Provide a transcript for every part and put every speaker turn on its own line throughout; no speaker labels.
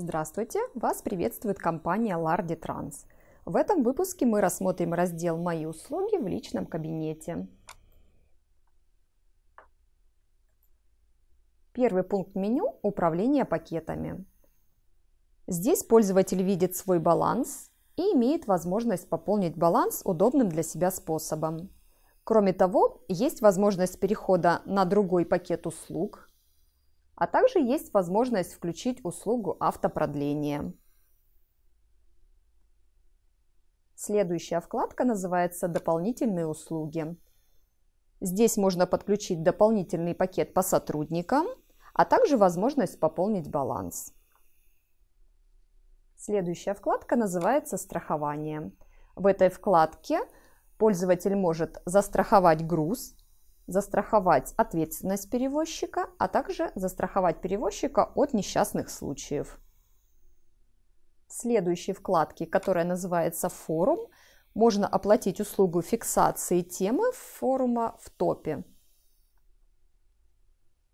Здравствуйте! Вас приветствует компания Lardi Trans. В этом выпуске мы рассмотрим раздел «Мои услуги в личном кабинете». Первый пункт меню – управление пакетами. Здесь пользователь видит свой баланс и имеет возможность пополнить баланс удобным для себя способом. Кроме того, есть возможность перехода на другой пакет услуг, а также есть возможность включить услугу автопродления. Следующая вкладка называется «Дополнительные услуги». Здесь можно подключить дополнительный пакет по сотрудникам, а также возможность пополнить баланс. Следующая вкладка называется «Страхование». В этой вкладке пользователь может застраховать груз, застраховать ответственность перевозчика, а также застраховать перевозчика от несчастных случаев. В следующей вкладке, которая называется «Форум», можно оплатить услугу фиксации темы форума в топе.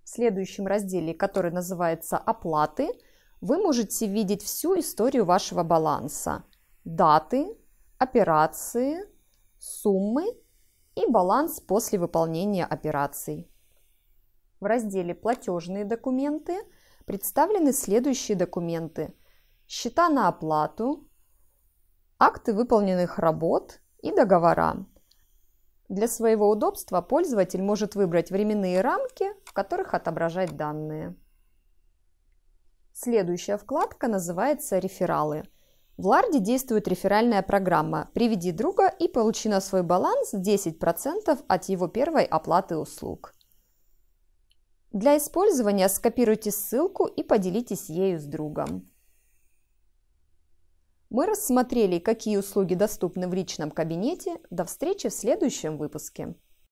В следующем разделе, который называется «Оплаты», вы можете видеть всю историю вашего баланса – даты, операции, суммы и баланс после выполнения операций. В разделе «Платежные документы» представлены следующие документы. Счета на оплату, акты выполненных работ и договора. Для своего удобства пользователь может выбрать временные рамки, в которых отображать данные. Следующая вкладка называется «Рефералы». В Ларде действует реферальная программа «Приведи друга и получи на свой баланс 10% от его первой оплаты услуг». Для использования скопируйте ссылку и поделитесь ею с другом. Мы рассмотрели, какие услуги доступны в личном кабинете. До встречи в следующем выпуске.